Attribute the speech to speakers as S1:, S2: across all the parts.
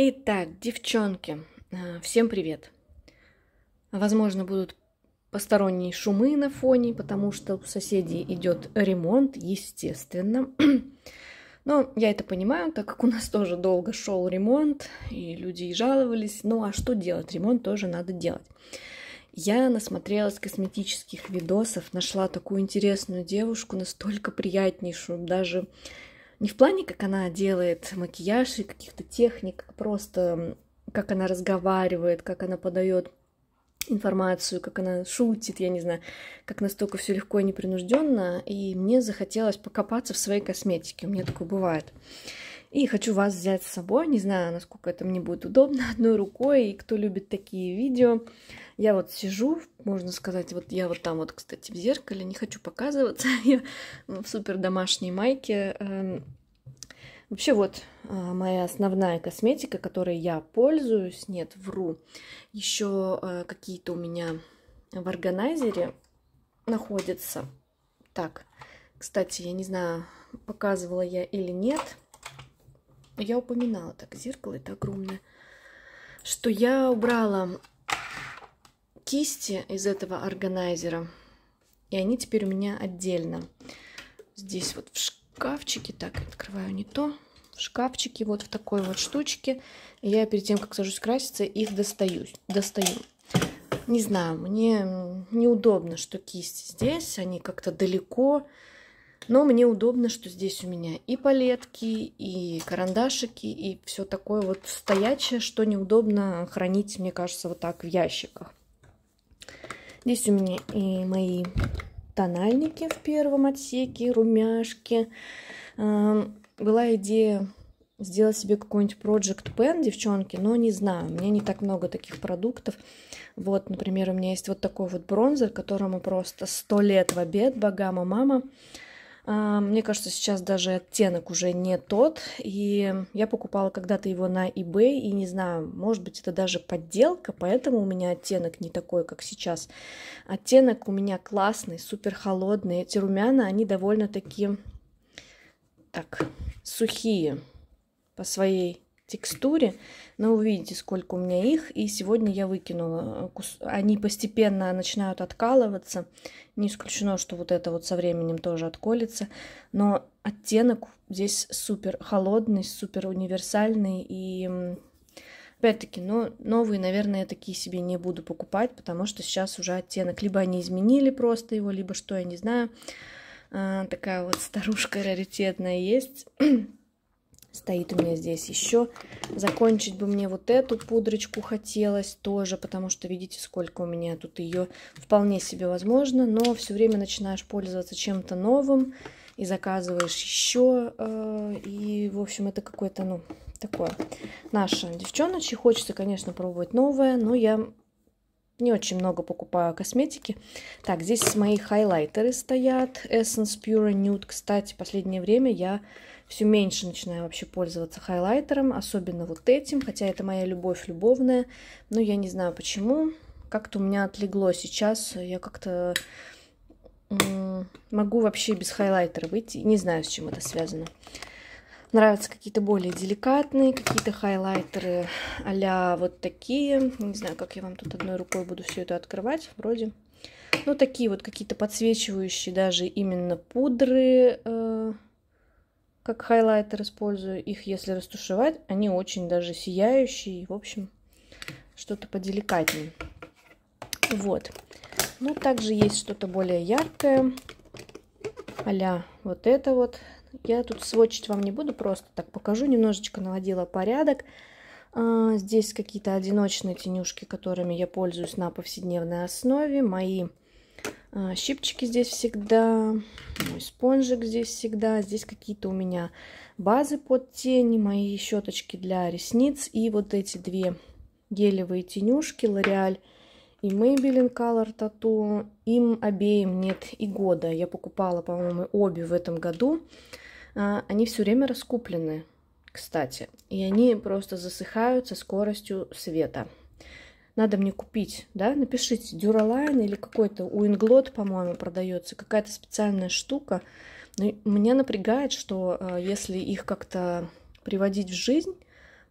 S1: Итак, девчонки, э, всем привет. Возможно, будут посторонние шумы на фоне, потому что у соседей идет ремонт, естественно. Но я это понимаю, так как у нас тоже долго шел ремонт, и люди и жаловались. Ну а что делать? Ремонт тоже надо делать. Я насмотрелась косметических видосов, нашла такую интересную девушку, настолько приятнейшую, даже не в плане, как она делает макияж и каких-то техник, а просто как она разговаривает, как она подает информацию, как она шутит, я не знаю, как настолько все легко и непринужденно. И мне захотелось покопаться в своей косметике. У меня такое бывает. И хочу вас взять с собой, не знаю, насколько это мне будет удобно, одной рукой, и кто любит такие видео. Я вот сижу, можно сказать, вот я вот там вот, кстати, в зеркале, не хочу показываться, я в супер домашней майке. Эм, вообще вот э, моя основная косметика, которой я пользуюсь, нет, вру, еще э, какие-то у меня в органайзере находятся. Так, кстати, я не знаю, показывала я или нет, я упоминала, так, зеркало это огромное, что я убрала кисти из этого органайзера, и они теперь у меня отдельно. Здесь вот в шкафчике, так, открываю не то, в шкафчике вот в такой вот штучке. я перед тем, как сажусь краситься, их достаю. достаю. Не знаю, мне неудобно, что кисти здесь, они как-то далеко. Но мне удобно, что здесь у меня и палетки, и карандашики, и все такое вот стоячее, что неудобно хранить, мне кажется, вот так в ящиках. Здесь у меня и мои тональники в первом отсеке, румяшки. А, была идея сделать себе какой-нибудь Project Pen, девчонки, но не знаю, у меня не так много таких продуктов. Вот, например, у меня есть вот такой вот бронзер, которому просто сто лет в обед, богама мама. А, мне кажется, сейчас даже оттенок уже не тот. И я покупала когда-то его на eBay, и не знаю, может быть, это даже подделка, поэтому у меня оттенок не такой, как сейчас. Оттенок у меня классный, супер холодный. Эти румяна, они довольно-таки так, сухие по своей текстуре. Но увидите, сколько у меня их. И сегодня я выкинула. Э, они постепенно начинают откалываться. Не исключено, что вот это вот со временем тоже отколется. Но оттенок здесь супер холодный, супер универсальный. И опять-таки, но новые, наверное, я такие себе не буду покупать, потому что сейчас уже оттенок. Либо они изменили просто его, либо что, я не знаю. А, такая вот старушка раритетная есть. Стоит у меня здесь еще. Закончить бы мне вот эту пудрочку хотелось тоже, потому что видите, сколько у меня тут ее вполне себе возможно, но все время начинаешь пользоваться чем-то новым и заказываешь еще. Э, и, в общем, это какое-то, ну, такое наше девчоночи. Хочется, конечно, пробовать новое, но я не очень много покупаю косметики. Так, здесь мои хайлайтеры стоят. Essence Pure Nude. Кстати, последнее время я все меньше начинаю вообще пользоваться хайлайтером, особенно вот этим, хотя это моя любовь любовная, но я не знаю почему, как-то у меня отлегло сейчас, я как-то могу вообще без хайлайтера выйти, не знаю, с чем это связано. Нравятся какие-то более деликатные, какие-то хайлайтеры а вот такие. Не знаю, как я вам тут одной рукой буду все это открывать, вроде. Ну, такие вот какие-то подсвечивающие даже именно пудры, э как хайлайтер использую. Их, если растушевать, они очень даже сияющие. В общем, что-то поделикатнее. Вот. Ну, также есть что-то более яркое. Аля, вот это вот. Я тут сводчить вам не буду, просто так покажу. Немножечко наводила порядок. А, здесь какие-то одиночные тенюшки, которыми я пользуюсь на повседневной основе. Мои а, щипчики здесь всегда, мой спонжик здесь всегда. Здесь какие-то у меня базы под тени, мои щеточки для ресниц. И вот эти две гелевые тенюшки L'Oreal и Maybelline Color Tattoo. Им обеим нет и года. Я покупала, по-моему, обе в этом году. А, они все время раскуплены, кстати. И они просто засыхают со скоростью света надо мне купить, да, напишите Дюралайн или какой-то Уинглот, по-моему, продается, какая-то специальная штука. Но ну, меня напрягает, что э, если их как-то приводить в жизнь,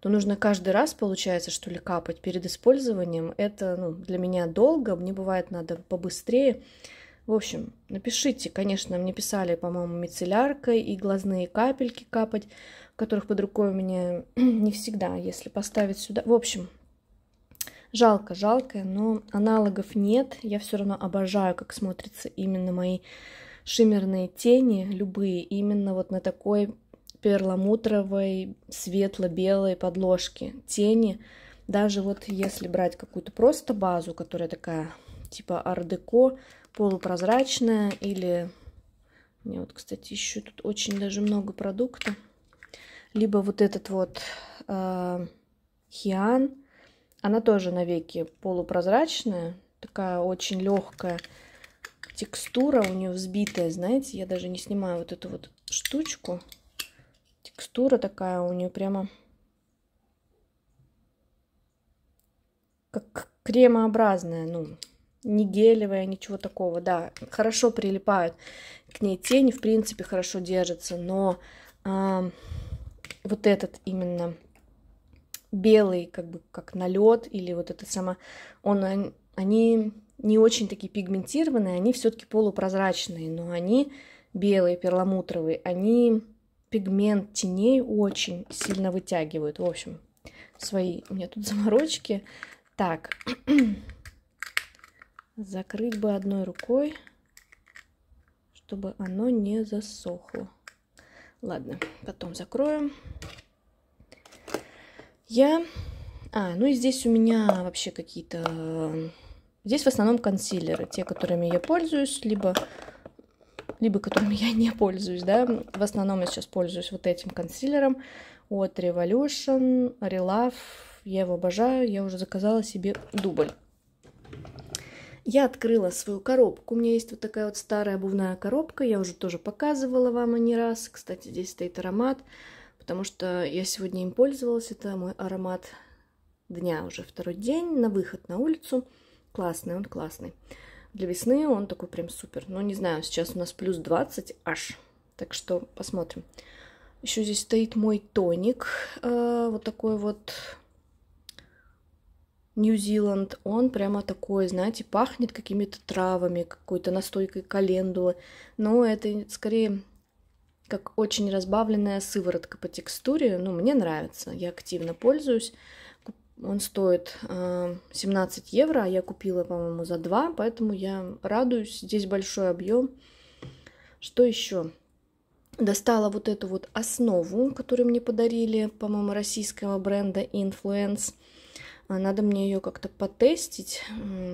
S1: то нужно каждый раз, получается, что ли, капать перед использованием. Это ну, для меня долго, мне бывает надо побыстрее. В общем, напишите, конечно, мне писали, по-моему, мицелляркой и глазные капельки капать, которых под рукой у меня не всегда, если поставить сюда. В общем, Жалко, жалко, но аналогов нет. Я все равно обожаю, как смотрятся именно мои шиммерные тени, любые, именно вот на такой перламутровой, светло-белой подложке тени. Даже вот если брать какую-то просто базу, которая такая типа ардеко, полупрозрачная или... Мне вот, кстати, еще тут очень даже много продукта. Либо вот этот вот э, хиан, она тоже навеки полупрозрачная, такая очень легкая текстура у нее взбитая, знаете, я даже не снимаю вот эту вот штучку. Текстура такая у нее прямо как кремообразная, ну, не гелевая, ничего такого, да, хорошо прилипают к ней тени, в принципе, хорошо держится, но а, вот этот именно белый, как бы как налет или вот это сама, он, они не очень такие пигментированные, они все-таки полупрозрачные, но они белые, перламутровые, они пигмент теней очень сильно вытягивают. В общем, свои у меня тут заморочки. Так, закрыть бы одной рукой, чтобы оно не засохло. Ладно, потом закроем. Я... А, ну и здесь у меня вообще какие-то... Здесь в основном консилеры, те, которыми я пользуюсь, либо либо которыми я не пользуюсь, да. В основном я сейчас пользуюсь вот этим консилером от Revolution, Relove. Я его обожаю, я уже заказала себе дубль. Я открыла свою коробку. У меня есть вот такая вот старая обувная коробка. Я уже тоже показывала вам и не раз. Кстати, здесь стоит аромат потому что я сегодня им пользовалась. Это мой аромат дня уже второй день на выход на улицу. Классный, он классный. Для весны он такой прям супер. Ну, не знаю, сейчас у нас плюс 20 аж. Так что посмотрим. Еще здесь стоит мой тоник. Э, вот такой вот Нью-Зиланд. Он прямо такой, знаете, пахнет какими-то травами, какой-то настойкой календулы. Но это скорее как очень разбавленная сыворотка по текстуре. Ну, мне нравится, я активно пользуюсь. Он стоит 17 э, евро, а я купила, по-моему, за 2, поэтому я радуюсь. Здесь большой объем. Что еще? Достала вот эту вот основу, которую мне подарили, по-моему, российского бренда Influence. Надо мне ее как-то потестить.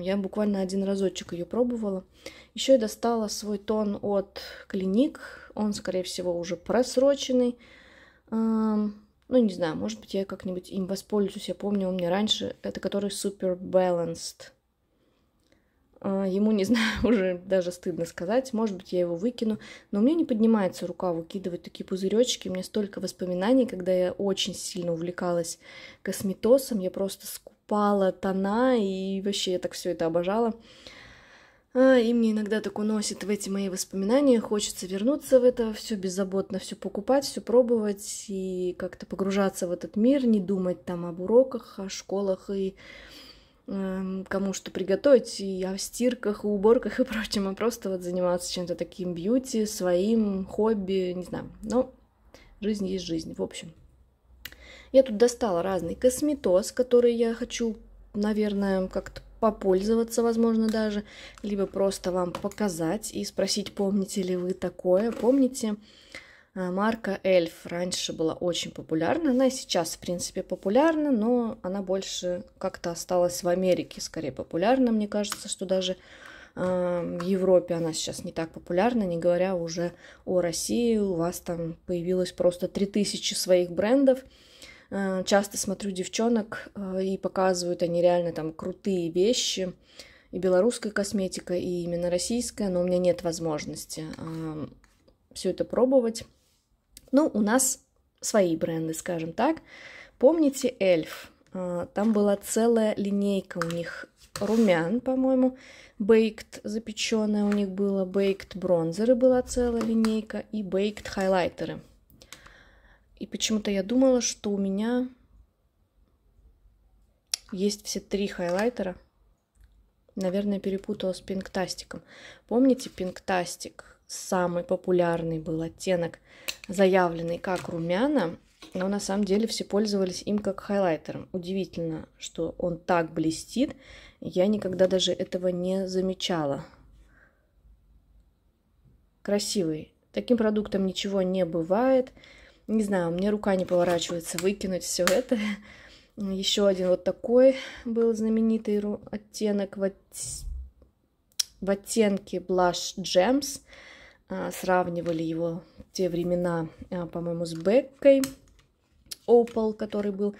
S1: Я буквально один разочек ее пробовала. Еще я достала свой тон от Клиник он, скорее всего, уже просроченный. Ну, не знаю, может быть, я как-нибудь им воспользуюсь. Я помню, он мне раньше, это который Super Balanced. А, ему, не знаю, уже даже стыдно сказать. Может быть, я его выкину. Но у меня не поднимается рука выкидывать такие пузыречки. У меня столько воспоминаний, когда я очень сильно увлекалась косметосом. Я просто скупала тона и вообще я так все это обожала. А, и мне иногда так уносит в эти мои воспоминания, хочется вернуться в это, все беззаботно, все покупать, все пробовать и как-то погружаться в этот мир, не думать там об уроках, о школах и э, кому что приготовить, и о стирках, и уборках и прочем, а просто вот заниматься чем-то таким бьюти, своим, хобби, не знаю. Но жизнь есть жизнь, в общем. Я тут достала разный косметоз, который я хочу, наверное, как-то попользоваться, возможно, даже, либо просто вам показать и спросить, помните ли вы такое. Помните, э, марка Эльф раньше была очень популярна, она и сейчас, в принципе, популярна, но она больше как-то осталась в Америке скорее популярна. Мне кажется, что даже эм, в Европе она сейчас не так популярна, не говоря уже о России, у вас там появилось просто 3000 своих брендов, Э, часто смотрю девчонок, э, и показывают они реально там крутые вещи, и белорусская косметика, и именно российская, но у меня нет возможности эм, все это пробовать. Ну, у нас свои бренды, скажем так. Помните Эльф? Э, там была целая линейка у них румян, по-моему, бейкт запеченная у них было, бейкт бронзеры была целая линейка и бейкт хайлайтеры – и почему-то я думала, что у меня есть все три хайлайтера. Наверное, перепутала с пинктастиком. Помните, пинктастик самый популярный был оттенок, заявленный как румяна, но на самом деле все пользовались им как хайлайтером. Удивительно, что он так блестит. Я никогда даже этого не замечала. Красивый. Таким продуктом ничего не бывает. Не знаю, мне рука не поворачивается выкинуть все это. Еще один вот такой был знаменитый оттенок в, от... в оттенке Blush Gems. А, сравнивали его в те времена, а, по-моему, с Беккой Opal, который был.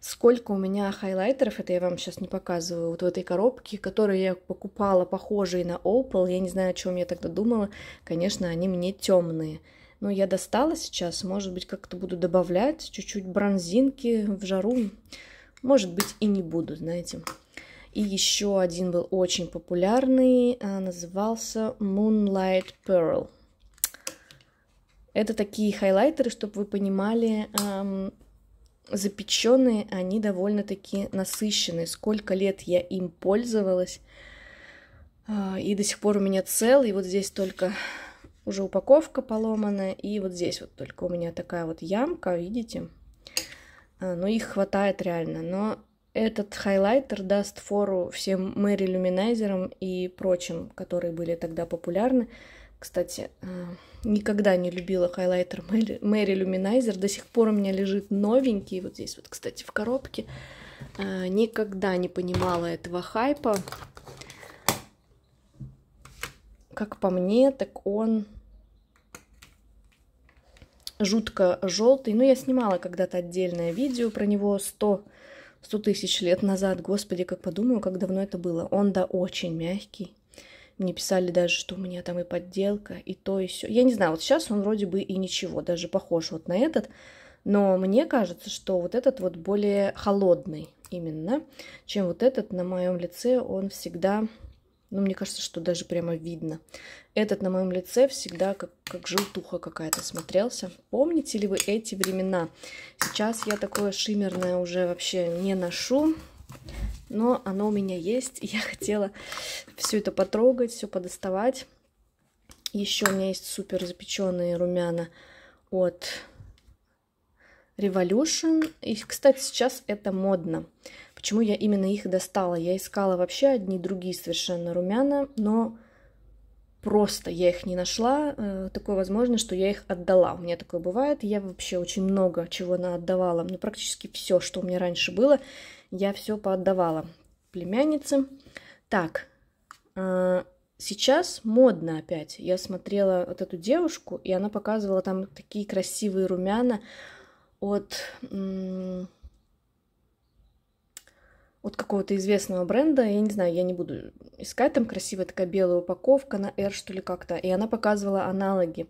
S1: Сколько у меня хайлайтеров, это я вам сейчас не показываю, вот в этой коробке, которые я покупала похожие на Opal. Я не знаю, о чем я тогда думала. Конечно, они мне темные. Но я достала сейчас, может быть, как-то буду добавлять чуть-чуть бронзинки в жару. Может быть, и не буду, знаете. И еще один был очень популярный, а, назывался Moonlight Pearl. Это такие хайлайтеры, чтобы вы понимали, эм, запеченные, они довольно-таки насыщенные. Сколько лет я им пользовалась, э, и до сих пор у меня целый, вот здесь только уже упаковка поломанная. И вот здесь вот только у меня такая вот ямка, видите? А, но ну, их хватает реально. Но этот хайлайтер даст фору всем Мэри Люминайзерам и прочим, которые были тогда популярны. Кстати, а, никогда не любила хайлайтер Мэри, Мэри Люминайзер. До сих пор у меня лежит новенький, вот здесь вот, кстати, в коробке. А, никогда не понимала этого хайпа. Как по мне, так он жутко желтый. Ну, я снимала когда-то отдельное видео про него 100 100 тысяч лет назад. Господи, как подумаю, как давно это было. Он, да, очень мягкий. Мне писали даже, что у меня там и подделка, и то, и все. Я не знаю, вот сейчас он вроде бы и ничего, даже похож вот на этот. Но мне кажется, что вот этот вот более холодный именно, чем вот этот на моем лице. Он всегда ну, мне кажется, что даже прямо видно. Этот на моем лице всегда как, как желтуха какая-то смотрелся. Помните ли вы эти времена? Сейчас я такое шиммерное уже вообще не ношу. Но оно у меня есть. Я хотела все это потрогать, все подоставать. Еще у меня есть супер запеченные румяна от Revolution. И, кстати, сейчас это модно. Почему я именно их достала? Я искала вообще одни другие совершенно румяна, но просто я их не нашла. Э, такое возможно, что я их отдала. У меня такое бывает. Я вообще очень много чего на отдавала. Ну, практически все, что у меня раньше было, я все поотдавала племяннице. Так, э, сейчас модно опять. Я смотрела вот эту девушку, и она показывала там такие красивые румяна от от какого-то известного бренда, я не знаю, я не буду искать, там красивая такая белая упаковка на R, что ли, как-то, и она показывала аналоги.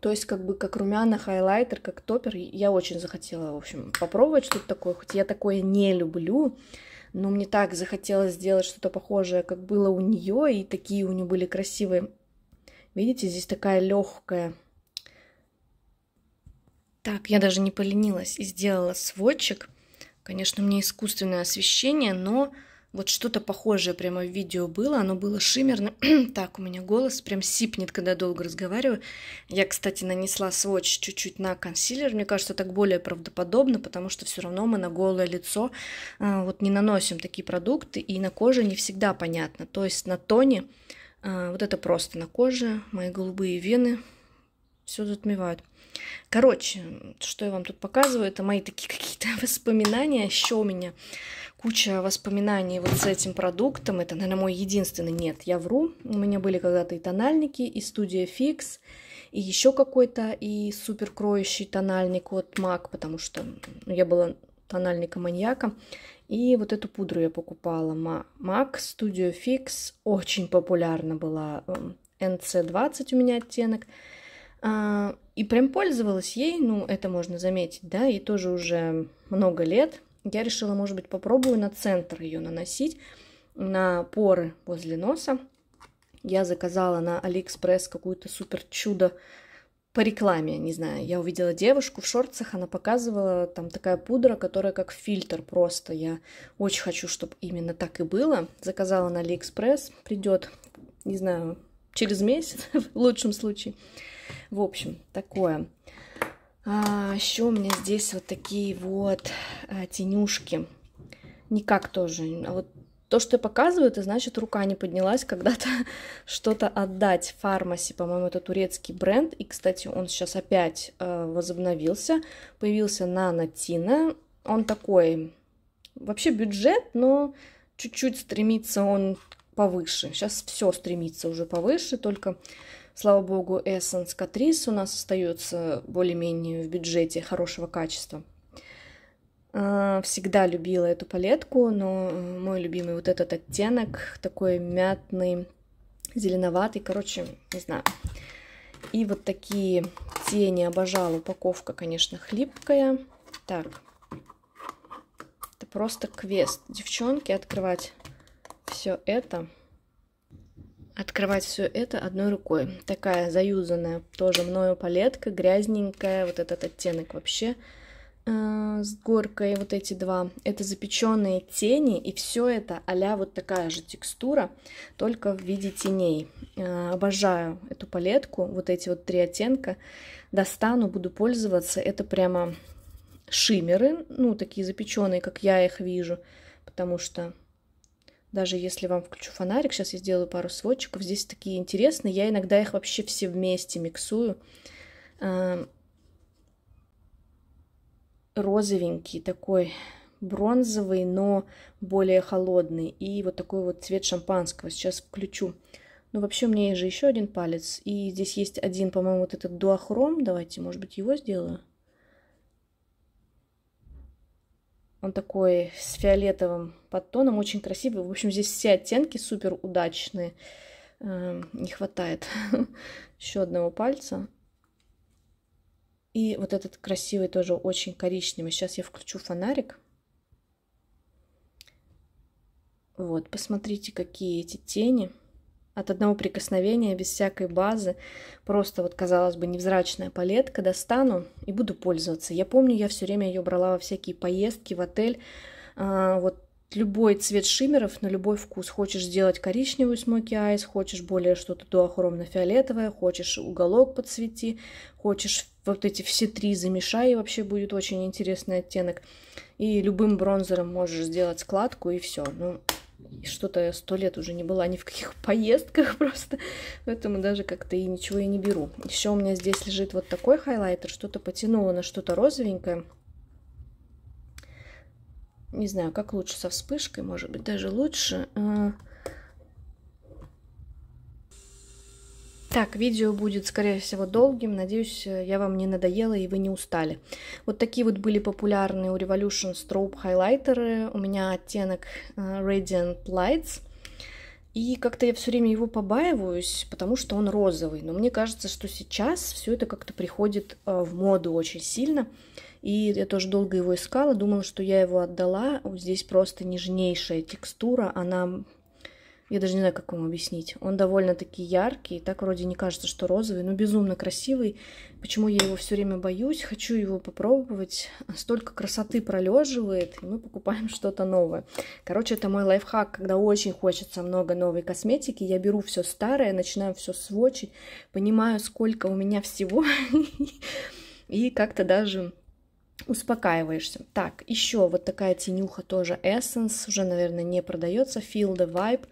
S1: То есть, как бы, как румяна, хайлайтер, как топер, я очень захотела, в общем, попробовать что-то такое, хоть я такое не люблю, но мне так захотелось сделать что-то похожее, как было у нее, и такие у нее были красивые. Видите, здесь такая легкая так, я даже не поленилась и сделала сводчик. Конечно, мне искусственное освещение, но вот что-то похожее прямо в видео было, оно было шиммерно. так, у меня голос прям сипнет, когда долго разговариваю. Я, кстати, нанесла сводч чуть-чуть на консилер. Мне кажется, так более правдоподобно, потому что все равно мы на голое лицо а, вот не наносим такие продукты, и на коже не всегда понятно. То есть на тоне а, вот это просто на коже, мои голубые вены все затмевают. Короче, что я вам тут показываю, это мои такие какие-то воспоминания. Еще у меня куча воспоминаний вот с этим продуктом. Это, наверное, мой единственный. Нет, я вру. У меня были когда-то и тональники, и студия Fix, и еще какой-то, и суперкроющий кроющий тональник от MAC, потому что ну, я была тональника маньяка. И вот эту пудру я покупала. MAC Studio Fix очень популярна была. NC20 у меня оттенок. А, и прям пользовалась ей, ну, это можно заметить, да, и тоже уже много лет. Я решила, может быть, попробую на центр ее наносить, на поры возле носа. Я заказала на Алиэкспресс какую-то супер чудо по рекламе, не знаю, я увидела девушку в шорцах, она показывала там такая пудра, которая как фильтр просто. Я очень хочу, чтобы именно так и было. Заказала на Алиэкспресс, придет, не знаю, через месяц, в лучшем случае. В общем, такое. А, еще у меня здесь вот такие вот а, тенюшки. Никак тоже. А вот то, что я показываю, это значит, рука не поднялась когда-то что-то отдать фармасе. По-моему, это турецкий бренд. И, кстати, он сейчас опять э, возобновился. Появился нанотина. Он такой вообще бюджет, но чуть-чуть стремится он повыше. Сейчас все стремится уже повыше, только, слава богу, Essence Catrice у нас остается более-менее в бюджете хорошего качества. А, всегда любила эту палетку, но э, мой любимый вот этот оттенок, такой мятный, зеленоватый, короче, не знаю. И вот такие тени обожала. Упаковка, конечно, хлипкая. Так, это просто квест. Девчонки, открывать все это, открывать все это одной рукой. Такая заюзанная тоже мною палетка, грязненькая, вот этот оттенок вообще э, с горкой, вот эти два. Это запеченные тени, и все это а вот такая же текстура, только в виде теней. Э, обожаю эту палетку, вот эти вот три оттенка. Достану, буду пользоваться. Это прямо шиммеры, ну, такие запеченные, как я их вижу, потому что даже если вам включу фонарик, сейчас я сделаю пару сводчиков, здесь такие интересные, я иногда их вообще все вместе миксую. Эм, розовенький такой, бронзовый, но более холодный, и вот такой вот цвет шампанского, сейчас включу. Ну, вообще, у меня есть же еще один палец, и здесь есть один, по-моему, вот этот дуохром, давайте, может быть, его сделаю. Он такой с фиолетовым подтоном, очень красивый. В общем, здесь все оттенки супер удачные. Эм, не хватает еще одного пальца. И вот этот красивый тоже очень коричневый. Сейчас я включу фонарик. Вот, посмотрите, какие эти тени. От одного прикосновения, без всякой базы, просто вот, казалось бы, невзрачная палетка, достану и буду пользоваться. Я помню, я все время ее брала во всякие поездки, в отель. А, вот любой цвет шиммеров на любой вкус. Хочешь сделать коричневую смоки айс, хочешь более что-то дуохромно-фиолетовое, хочешь уголок подсвети, хочешь вот эти все три замешай, и вообще будет очень интересный оттенок. И любым бронзером можешь сделать складку, и все. Ну, что-то сто лет уже не была ни в каких поездках просто, поэтому даже как-то и ничего я не беру. Еще у меня здесь лежит вот такой хайлайтер, что-то потянуло на что-то розовенькое. Не знаю, как лучше со вспышкой, может быть, даже лучше. Э, Так, видео будет, скорее всего, долгим. Надеюсь, э, я вам не надоела и вы не устали. Вот такие вот были популярные у Revolution Strobe хайлайтеры. У меня оттенок э, Radiant Lights. И как-то я все время его побаиваюсь, потому что он розовый. Но мне кажется, что сейчас все это как-то приходит э, в моду очень сильно. И я тоже долго его искала, думала, что я его отдала. Здесь просто нежнейшая текстура, она я даже не знаю, как вам объяснить. Он довольно-таки яркий, так вроде не кажется, что розовый, но безумно красивый. Почему я его все время боюсь? Хочу его попробовать. Столько красоты пролеживает, и мы покупаем что-то новое. Короче, это мой лайфхак, когда очень хочется много новой косметики, я беру все старое, начинаю все свочить, понимаю, сколько у меня всего, и как-то даже успокаиваешься. Так, еще вот такая тенюха тоже Essence, уже, наверное, не продается, Feel the Vibe.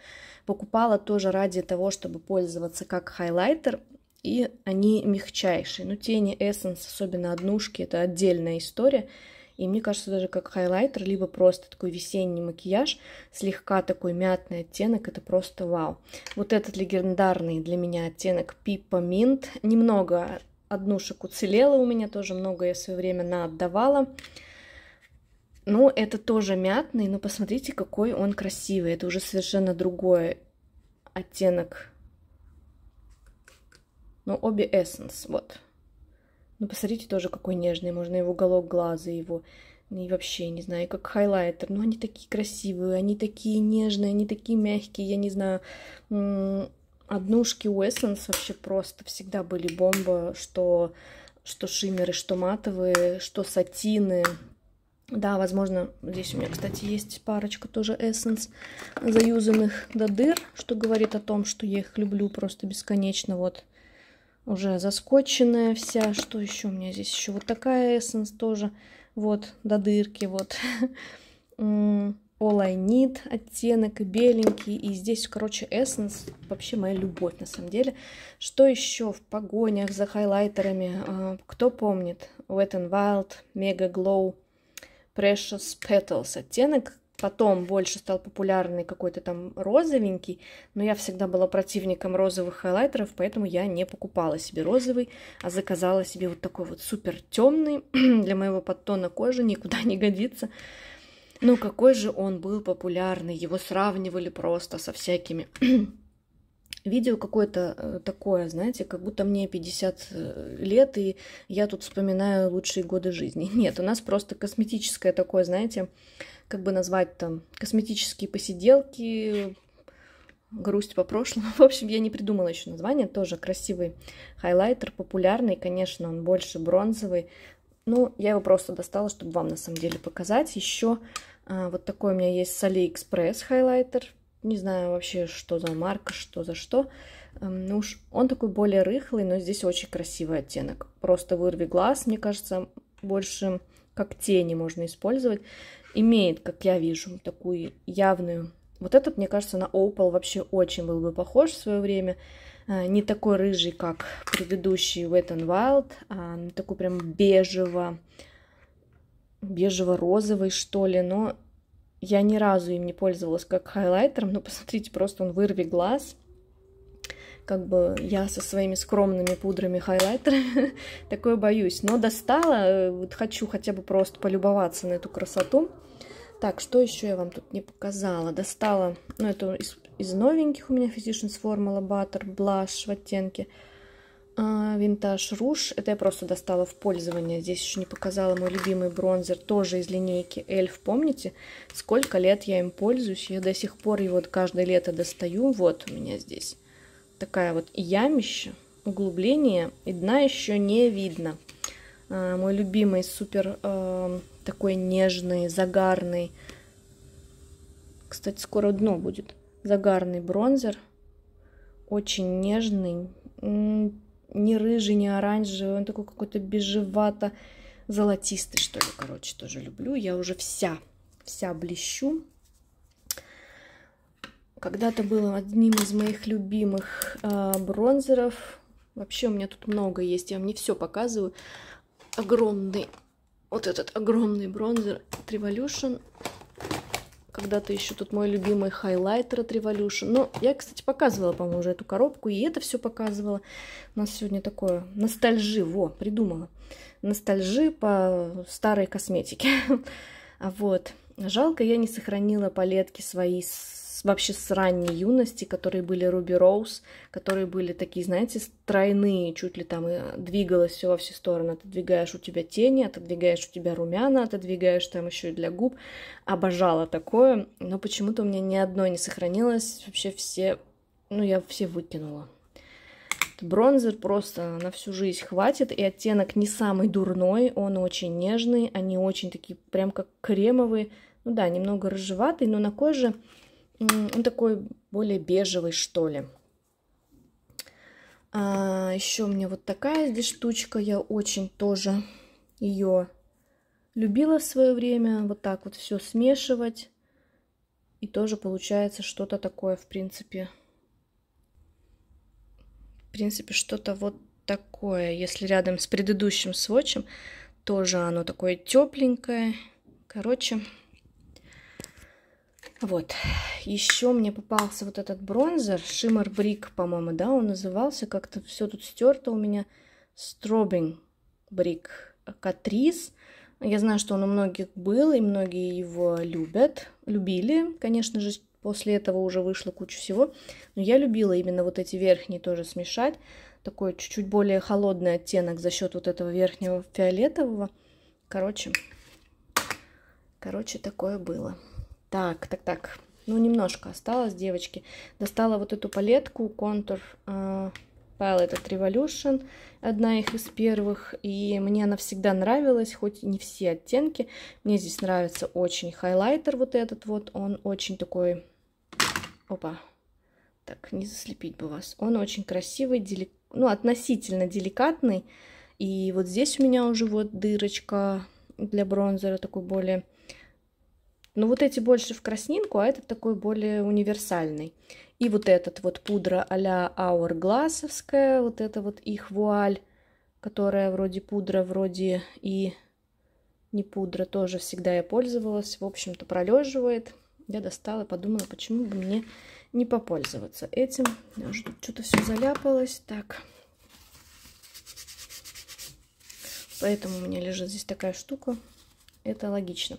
S1: Покупала тоже ради того, чтобы пользоваться как хайлайтер, и они мягчайшие. Но ну, тени Essence, особенно однушки, это отдельная история. И мне кажется, даже как хайлайтер, либо просто такой весенний макияж, слегка такой мятный оттенок, это просто вау. Вот этот легендарный для меня оттенок Pippa Mint. Немного однушек уцелело у меня, тоже много я в свое время на отдавала. Ну, это тоже мятный, но посмотрите, какой он красивый. Это уже совершенно другой оттенок. Ну обе Essence вот. Ну, посмотрите, тоже какой нежный. Можно его уголок глаза, его... И вообще, не знаю, как хайлайтер. Но ну, они такие красивые, они такие нежные, они такие мягкие. Я не знаю, однушки у Essence вообще просто всегда были бомба, что, что шиммеры, что матовые, что сатины. Да, возможно, здесь у меня, кстати, есть парочка тоже Essence заюзанных до дыр, что говорит о том, что я их люблю просто бесконечно. Вот уже заскоченная вся. Что еще у меня здесь? Еще вот такая Essence тоже. Вот, до дырки, вот. All I Need оттенок, беленький. И здесь, короче, Essence вообще моя любовь, на самом деле. Что еще в погонях за хайлайтерами? А, кто помнит? Wet n Wild, Mega Glow. Precious Petals оттенок. Потом больше стал популярный какой-то там розовенький, но я всегда была противником розовых хайлайтеров, поэтому я не покупала себе розовый, а заказала себе вот такой вот супер темный для моего подтона кожи, никуда не годится. но ну, какой же он был популярный, его сравнивали просто со всякими видео какое-то э, такое, знаете, как будто мне 50 э, лет, и я тут вспоминаю лучшие годы жизни. Нет, у нас просто косметическое такое, знаете, как бы назвать там, косметические посиделки, грусть по прошлому. В общем, я не придумала еще название, тоже красивый хайлайтер, популярный, конечно, он больше бронзовый. Ну, я его просто достала, чтобы вам на самом деле показать. Еще а, вот такой у меня есть с AliExpress хайлайтер не знаю вообще, что за марка, что за что. Эм, ну уж он такой более рыхлый, но здесь очень красивый оттенок. Просто вырви глаз, мне кажется, больше как тени можно использовать. Имеет, как я вижу, такую явную. Вот этот, мне кажется, на Opal вообще очень был бы похож в свое время. Э, не такой рыжий, как предыдущий Wet n Wild, а такой прям бежево, бежево-розовый, что ли. Но я ни разу им не пользовалась как хайлайтером, но посмотрите, просто он вырви глаз. Как бы я со своими скромными пудрами хайлайтерами такое боюсь. Но достала, э, вот хочу хотя бы просто полюбоваться на эту красоту. Так, что еще я вам тут не показала? Достала, ну это из, из новеньких у меня Physicians Formula Butter, блаш в оттенке а, винтаж руж Это я просто достала в пользование. Здесь еще не показала мой любимый бронзер, тоже из линейки Эльф. Помните, сколько лет я им пользуюсь? Я до сих пор его каждое лето достаю. Вот у меня здесь такая вот ямище, углубление, и дна еще не видно. А, мой любимый супер а, такой нежный, загарный. Кстати, скоро дно будет. Загарный бронзер. Очень нежный, не рыжий, не оранжевый, он такой какой-то бежевато золотистый, что ли, короче, тоже люблю. Я уже вся, вся блещу. Когда-то был одним из моих любимых э, бронзеров. Вообще у меня тут много есть, я вам не все показываю. Огромный, вот этот огромный бронзер от Revolution. Когда-то еще тут мой любимый хайлайтер от Revolution. Но я, кстати, показывала, по-моему, уже эту коробку. И это все показывала. У нас сегодня такое ностальжи. Во, придумала. Ностальжи по старой косметике. А вот. Жалко, я не сохранила палетки свои с вообще с ранней юности, которые были Руби Роуз, которые были такие, знаете, стройные, чуть ли там и двигалось все во все стороны. Отодвигаешь у тебя тени, отодвигаешь у тебя румяна, отодвигаешь там еще и для губ. Обожала такое, но почему-то у меня ни одной не сохранилось. Вообще все, ну я все выкинула. Бронзер просто на всю жизнь хватит. И оттенок не самый дурной, он очень нежный. Они очень такие прям как кремовые. Ну да, немного рыжеватый, но на коже он такой более бежевый, что ли. А, еще у меня вот такая здесь штучка. Я очень тоже ее любила в свое время. Вот так вот все смешивать. И тоже получается что-то такое, в принципе. В принципе, что-то вот такое. Если рядом с предыдущим сводчем, тоже оно такое тепленькое. Короче, вот. Еще мне попался вот этот бронзер. Shimmer Brick, по-моему, да, он назывался. Как-то все тут стерто у меня. Strobing Brick Catrice. Я знаю, что он у многих был, и многие его любят. Любили, конечно же, после этого уже вышло куча всего. Но я любила именно вот эти верхние тоже смешать. Такой чуть-чуть более холодный оттенок за счет вот этого верхнего фиолетового. Короче, короче, такое было. Так, так, так. Ну, немножко осталось, девочки. Достала вот эту палетку контур э, Palette от Revolution. Одна их из первых. И мне она всегда нравилась, хоть не все оттенки. Мне здесь нравится очень хайлайтер вот этот вот. Он очень такой... Опа. Так, не заслепить бы вас. Он очень красивый, делик... ну, относительно деликатный. И вот здесь у меня уже вот дырочка для бронзера, такой более но вот эти больше в краснинку, а этот такой более универсальный. И вот этот вот пудра а-ля Hourglassовская, вот это вот их вуаль, которая вроде пудра, вроде и не пудра, тоже всегда я пользовалась. В общем-то, пролеживает. Я достала, подумала, почему бы мне не попользоваться этим. Что-то все заляпалось. Так. Поэтому у меня лежит здесь такая штука. Это логично.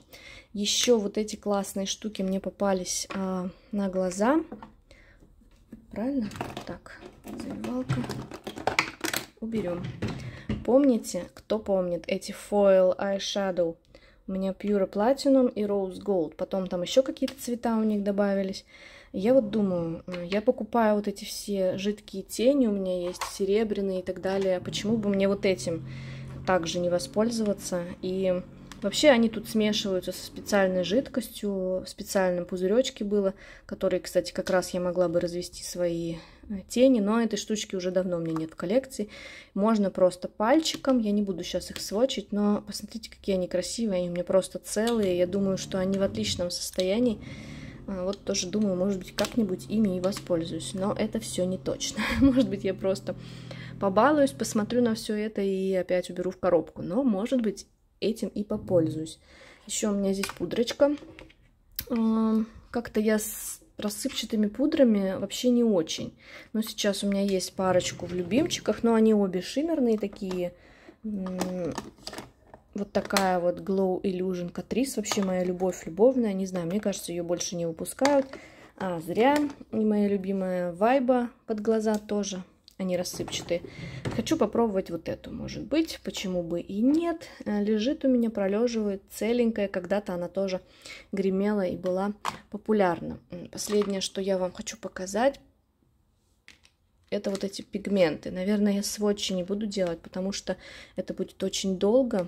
S1: Еще вот эти классные штуки мне попались а, на глаза. Правильно? Так, завивалка. Уберем. Помните, кто помнит эти foil eyeshadow? У меня Pure Platinum и Rose Gold. Потом там еще какие-то цвета у них добавились. Я вот думаю, я покупаю вот эти все жидкие тени, у меня есть серебряные и так далее. Почему бы мне вот этим также не воспользоваться и Вообще они тут смешиваются со специальной жидкостью, в специальном пузыречке было, который, кстати, как раз я могла бы развести свои э, тени, но этой штучки уже давно у меня нет в коллекции. Можно просто пальчиком, я не буду сейчас их сводчить, но посмотрите, какие они красивые, они у меня просто целые, я думаю, что они в отличном состоянии. А, вот тоже думаю, может быть, как-нибудь ими и воспользуюсь, но это все не точно. Может быть, я просто побалуюсь, посмотрю на все это и опять уберу в коробку. Но, может быть, этим и попользуюсь. Еще у меня здесь пудрочка. А, как-то я с рассыпчатыми пудрами вообще не очень. Но сейчас у меня есть парочку в любимчиках, но они обе шиммерные такие. Вот такая вот Glow Illusion Catrice, вообще моя любовь любовная. Не знаю, мне кажется, ее больше не выпускают. А, зря. И моя любимая Вайба под глаза тоже они рассыпчатые. Хочу попробовать вот эту, может быть, почему бы и нет. Э, лежит у меня, пролеживает целенькая, когда-то она тоже гремела и была популярна. Последнее, что я вам хочу показать, это вот эти пигменты. Наверное, я сводчи не буду делать, потому что это будет очень долго.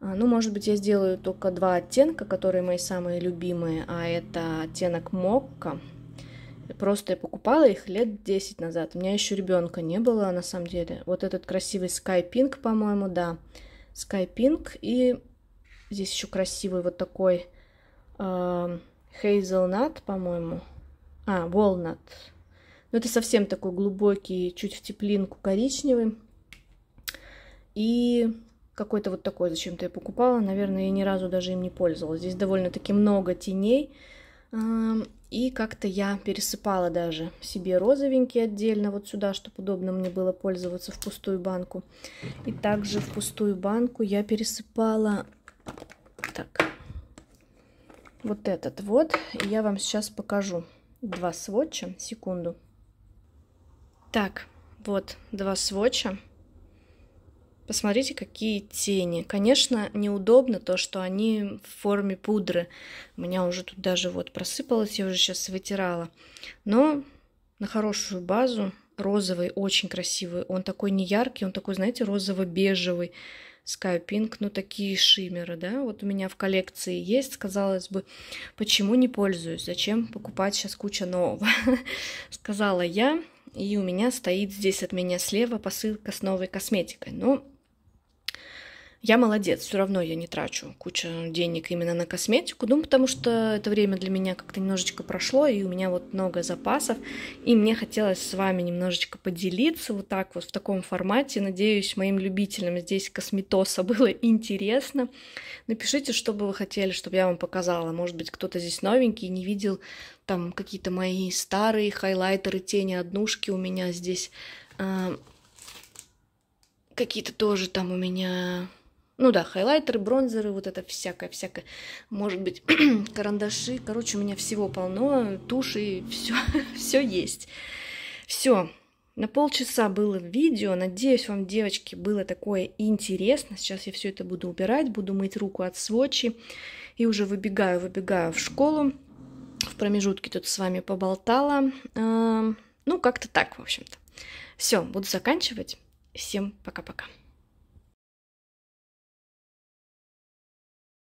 S1: А, ну, может быть, я сделаю только два оттенка, которые мои самые любимые, а это оттенок Мокка Просто я покупала их лет 10 назад. У меня еще ребенка не было, на самом деле. Вот этот красивый Sky по-моему, да. Sky И здесь еще красивый вот такой э, Hazelnut, по-моему. А, Walnut. Но ну, это совсем такой глубокий, чуть в теплинку коричневый. И какой-то вот такой зачем-то я покупала. Наверное, я ни разу даже им не пользовалась. Здесь довольно-таки много теней. И как-то я пересыпала даже себе розовенькие отдельно вот сюда, чтобы удобно мне было пользоваться в пустую банку. И также в пустую банку я пересыпала так, вот этот вот. И я вам сейчас покажу два сводча. Секунду. Так, вот два сводча. Посмотрите, какие тени. Конечно, неудобно то, что они в форме пудры. У меня уже тут даже вот просыпалось, я уже сейчас вытирала. Но на хорошую базу розовый, очень красивый. Он такой не яркий, он такой, знаете, розово-бежевый. Sky ну такие шиммеры, да, вот у меня в коллекции есть, казалось бы, почему не пользуюсь, зачем покупать сейчас куча нового, сказала я, и у меня стоит здесь от меня слева посылка с новой косметикой, но ну, я молодец, все равно я не трачу кучу денег именно на косметику, ну, потому что это время для меня как-то немножечко прошло, и у меня вот много запасов, и мне хотелось с вами немножечко поделиться вот так вот в таком формате. Надеюсь, моим любителям здесь косметоса было интересно. Напишите, что бы вы хотели, чтобы я вам показала. Может быть, кто-то здесь новенький не видел там какие-то мои старые хайлайтеры, тени, однушки у меня здесь. А, какие-то тоже там у меня ну да, хайлайтеры, бронзеры, вот это всякое-всякое. Может быть, карандаши. Короче, у меня всего полно, туши, все, все есть. Все. На полчаса было видео. Надеюсь, вам, девочки, было такое интересно. Сейчас я все это буду убирать, буду мыть руку от свочи. И уже выбегаю, выбегаю в школу. В промежутке тут с вами поболтала. А, ну, как-то так, в общем-то. Все, буду заканчивать. Всем пока-пока.